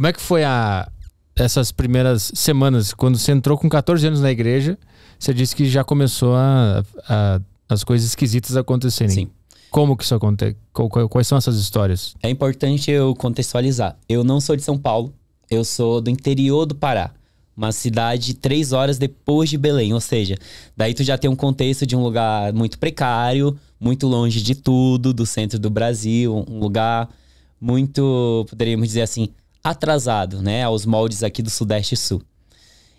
Como é que foi a essas primeiras semanas, quando você entrou com 14 anos na igreja, você disse que já começou a, a as coisas esquisitas acontecerem. Sim. Como que isso acontece? Quais são essas histórias? É importante eu contextualizar. Eu não sou de São Paulo, eu sou do interior do Pará. Uma cidade três horas depois de Belém, ou seja, daí tu já tem um contexto de um lugar muito precário, muito longe de tudo, do centro do Brasil, um lugar muito, poderíamos dizer assim, atrasado, né, aos moldes aqui do Sudeste e Sul.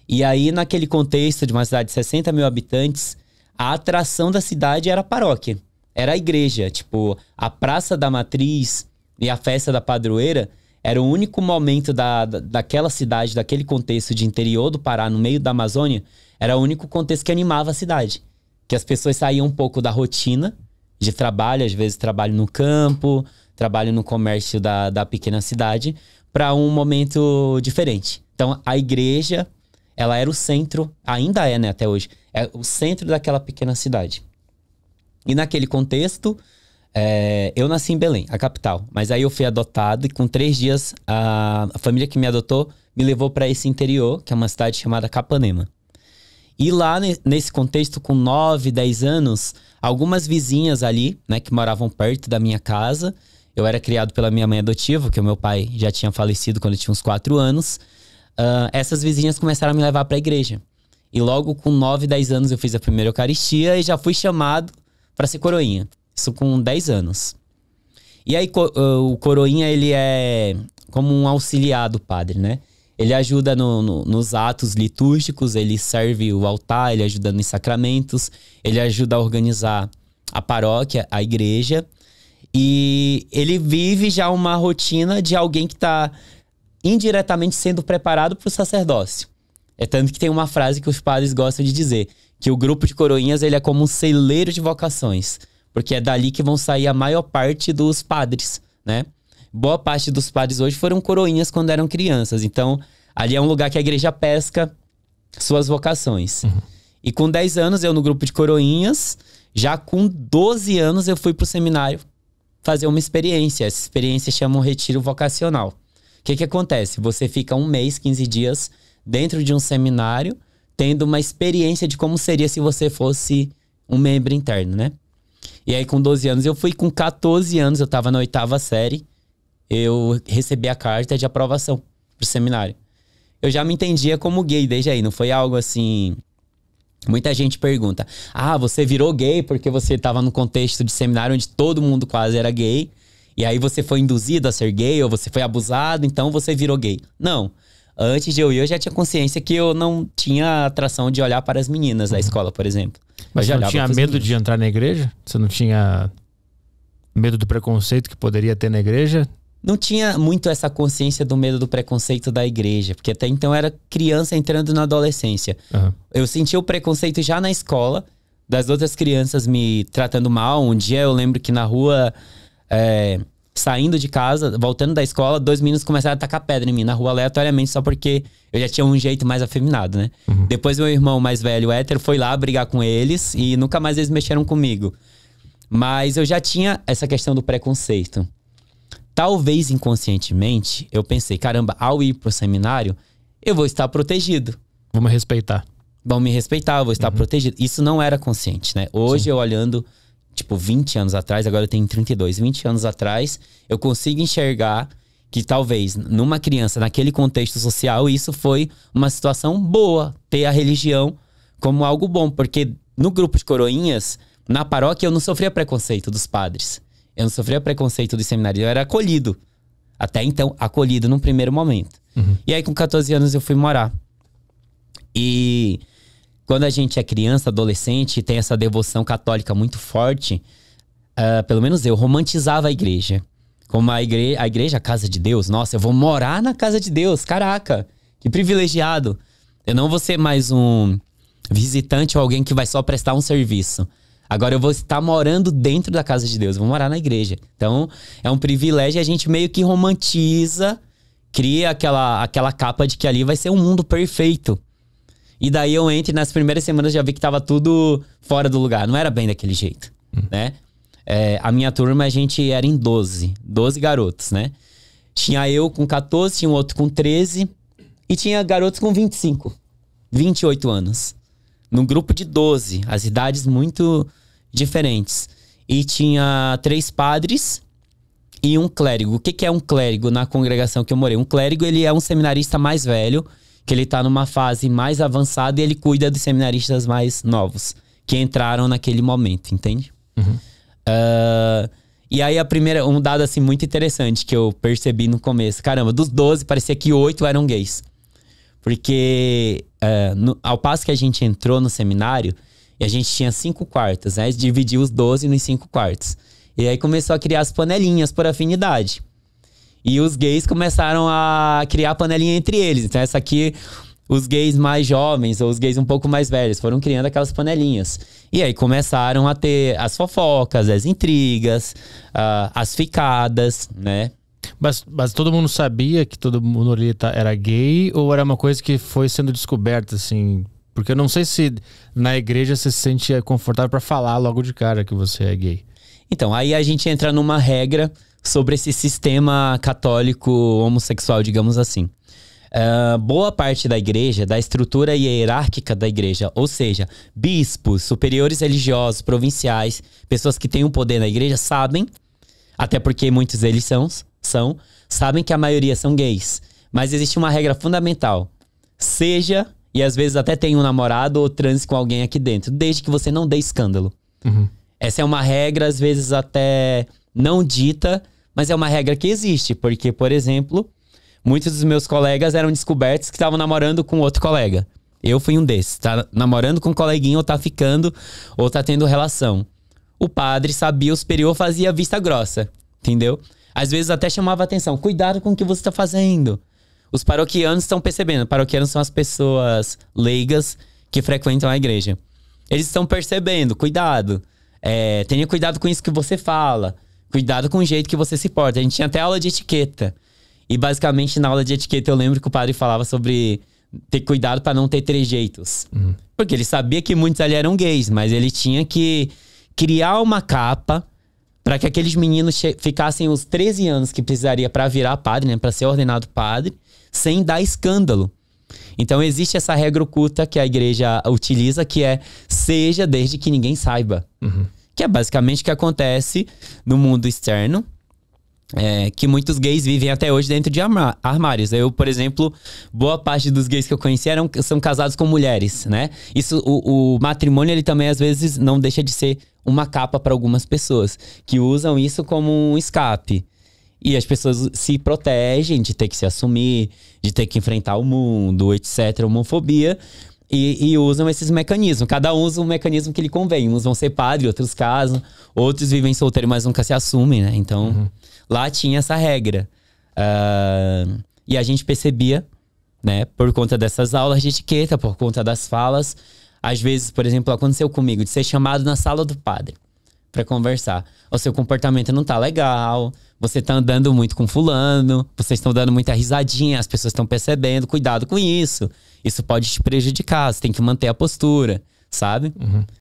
E aí, naquele contexto de uma cidade de 60 mil habitantes, a atração da cidade era a paróquia, era a igreja. Tipo, a Praça da Matriz e a Festa da Padroeira era o único momento da, da, daquela cidade, daquele contexto de interior do Pará, no meio da Amazônia, era o único contexto que animava a cidade. Que as pessoas saíam um pouco da rotina de trabalho, às vezes trabalho no campo, trabalho no comércio da, da pequena cidade, para um momento diferente. Então, a igreja, ela era o centro, ainda é, né, até hoje, é o centro daquela pequena cidade. E naquele contexto, é, eu nasci em Belém, a capital, mas aí eu fui adotado e com três dias a, a família que me adotou me levou para esse interior, que é uma cidade chamada Capanema. E lá nesse contexto, com 9, 10 anos, algumas vizinhas ali, né, que moravam perto da minha casa, eu era criado pela minha mãe adotiva, que o meu pai já tinha falecido quando eu tinha uns 4 anos. Uh, essas vizinhas começaram a me levar para a igreja. E logo com 9, 10 anos eu fiz a primeira Eucaristia e já fui chamado para ser coroinha. Isso com 10 anos. E aí ah, o coroinha, ele é como um auxiliar do padre, né? Ele ajuda no, no, nos atos litúrgicos, ele serve o altar, ele ajuda nos sacramentos, ele ajuda a organizar a paróquia, a igreja. E ele vive já uma rotina de alguém que está indiretamente sendo preparado para o sacerdócio. É tanto que tem uma frase que os padres gostam de dizer, que o grupo de coroinhas ele é como um celeiro de vocações, porque é dali que vão sair a maior parte dos padres, né? Boa parte dos padres hoje foram coroinhas quando eram crianças, então ali é um lugar que a igreja pesca suas vocações. Uhum. E com 10 anos eu no grupo de coroinhas, já com 12 anos eu fui pro seminário fazer uma experiência. Essa experiência chama um retiro vocacional. O que, que acontece? Você fica um mês, 15 dias dentro de um seminário, tendo uma experiência de como seria se você fosse um membro interno, né? E aí, com 12 anos, eu fui com 14 anos, eu tava na oitava série, eu recebi a carta de aprovação pro seminário. Eu já me entendia como gay desde aí, não foi algo assim Muita gente pergunta: ah, você virou gay porque você estava no contexto de seminário onde todo mundo quase era gay, e aí você foi induzido a ser gay, ou você foi abusado, então você virou gay. Não. Antes de eu ir, eu já tinha consciência que eu não tinha atração de olhar para as meninas uhum. da escola, por exemplo. Mas já você não tinha medo meninos. de entrar na igreja? Você não tinha medo do preconceito que poderia ter na igreja? não tinha muito essa consciência do medo do preconceito da igreja, porque até então era criança entrando na adolescência. Uhum. Eu senti o preconceito já na escola, das outras crianças me tratando mal. Um dia eu lembro que na rua, é, saindo de casa, voltando da escola, dois meninos começaram a tacar pedra em mim na rua aleatoriamente, só porque eu já tinha um jeito mais afeminado, né? Uhum. Depois meu irmão mais velho, hétero, foi lá brigar com eles e nunca mais eles mexeram comigo. Mas eu já tinha essa questão do preconceito. Talvez inconscientemente eu pensei, caramba, ao ir pro seminário, eu vou estar protegido. Vou me respeitar. Vão me respeitar, eu vou estar uhum. protegido. Isso não era consciente, né? Hoje Sim. eu olhando, tipo, 20 anos atrás, agora eu tenho 32, 20 anos atrás, eu consigo enxergar que talvez numa criança, naquele contexto social, isso foi uma situação boa, ter a religião como algo bom, porque no grupo de coroinhas, na paróquia, eu não sofria preconceito dos padres. Eu não sofria preconceito do seminário, eu era acolhido. Até então, acolhido num primeiro momento. Uhum. E aí, com 14 anos, eu fui morar. E quando a gente é criança, adolescente, tem essa devoção católica muito forte, uh, pelo menos eu romantizava a igreja. Como a, igre a igreja, a casa de Deus. Nossa, eu vou morar na casa de Deus, caraca, que privilegiado. Eu não vou ser mais um visitante ou alguém que vai só prestar um serviço. Agora eu vou estar morando dentro da casa de Deus, vou morar na igreja. Então, é um privilégio e a gente meio que romantiza, cria aquela, aquela capa de que ali vai ser um mundo perfeito. E daí eu entre nas primeiras semanas já vi que tava tudo fora do lugar. Não era bem daquele jeito, hum. né? É, a minha turma, a gente era em 12. 12 garotos, né? Tinha eu com 14, tinha um outro com 13. E tinha garotos com 25, 28 anos. Num grupo de 12. As idades muito diferentes. E tinha três padres e um clérigo. O que, que é um clérigo na congregação que eu morei? Um clérigo, ele é um seminarista mais velho, que ele tá numa fase mais avançada e ele cuida dos seminaristas mais novos, que entraram naquele momento, entende? Uhum. Uh, e aí a primeira, um dado assim muito interessante que eu percebi no começo. Caramba, dos 12 parecia que 8 eram gays. Porque uh, no, ao passo que a gente entrou no seminário, e a gente tinha cinco quartos, né? Dividiu os 12 nos cinco quartos. E aí começou a criar as panelinhas por afinidade. E os gays começaram a criar panelinha entre eles. Então, essa aqui, os gays mais jovens ou os gays um pouco mais velhos foram criando aquelas panelinhas. E aí começaram a ter as fofocas, as intrigas, uh, as ficadas, né? Mas, mas todo mundo sabia que todo mundo ali tá, era gay ou era uma coisa que foi sendo descoberta, assim, porque eu não sei se na igreja você se sente confortável para falar logo de cara que você é gay. Então, aí a gente entra numa regra sobre esse sistema católico homossexual, digamos assim. Uh, boa parte da igreja, da estrutura hierárquica da igreja, ou seja, bispos, superiores religiosos, provinciais, pessoas que têm o um poder na igreja, sabem, até porque muitos deles são, são, sabem que a maioria são gays. Mas existe uma regra fundamental: seja e às vezes até tem um namorado ou transe com alguém aqui dentro, desde que você não dê escândalo. Uhum. Essa é uma regra, às vezes até não dita, mas é uma regra que existe. Porque, por exemplo, muitos dos meus colegas eram descobertos que estavam namorando com outro colega. Eu fui um desses. Tá namorando com um coleguinha, ou tá ficando, ou tá tendo relação. O padre sabia, o superior fazia vista grossa, entendeu? Às vezes até chamava atenção. Cuidado com o que você tá fazendo os paroquianos estão percebendo. Paroquianos são as pessoas leigas que frequentam a igreja. Eles estão percebendo, cuidado. É, tenha cuidado com isso que você fala. Cuidado com o jeito que você se porta. A gente tinha até aula de etiqueta. E basicamente na aula de etiqueta eu lembro que o padre falava sobre ter cuidado para não ter trejeitos. Uhum. Porque ele sabia que muitos ali eram gays, mas ele tinha que criar uma capa para que aqueles meninos ficassem os 13 anos que precisaria para virar padre, né, para ser ordenado padre, sem dar escândalo. Então existe essa regra oculta que a igreja utiliza, que é seja desde que ninguém saiba. Uhum. Que é basicamente o que acontece no mundo externo, é, que muitos gays vivem até hoje dentro de armários. Eu, por exemplo, boa parte dos gays que eu conheci eram, são casados com mulheres, né? Isso, o, o matrimônio, ele também às vezes não deixa de ser uma capa para algumas pessoas que usam isso como um escape. E as pessoas se protegem de ter que se assumir, de ter que enfrentar o mundo, etc. Homofobia, e, e, usam esses mecanismos. Cada um usa um mecanismo que lhe convém. Uns vão ser padre, outros casam, outros vivem solteiro, mas nunca se assumem, né? Então, uhum. lá tinha essa regra. Uh, e a gente percebia, né, por conta dessas aulas de etiqueta, por conta das falas. Às vezes, por exemplo, aconteceu comigo de ser chamado na sala do padre para conversar. O seu comportamento não tá legal, você tá andando muito com fulano, vocês estão dando muita risadinha, as pessoas estão percebendo, cuidado com isso. Isso pode te prejudicar, você tem que manter a postura, sabe? Uhum.